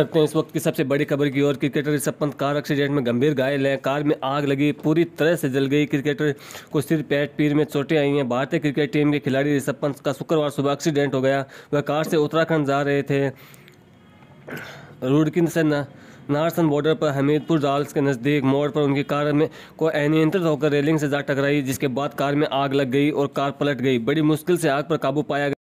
करते हैं इस वक्त की सबसे बड़ी खबर की ओर cricketer Rishabh Pant car accident में गंभीर घायल हैं कार में आग लगी पूरी तरह से जल गई क्रिकेटर को सिर पैट पीर में चोटें आई हैं भारतीय क्रिकेट टीम के खिलाड़ी ऋषभ पंत का शुक्रवार सुबह एक्सीडेंट हो गया वह कार से उत्तराखंड जा रहे थे रुड़किन से न नारसन बॉर्डर पर हमीदपुर जाल्स के नज़दीक मोड़ पर उनकी कार में को अनियंत्रित होकर रेलिंग से जा टकराई जिसके बाद कार में आग लग गई और कार पलट गई बड़ी मुश्किल से आग पर काबू पाया गया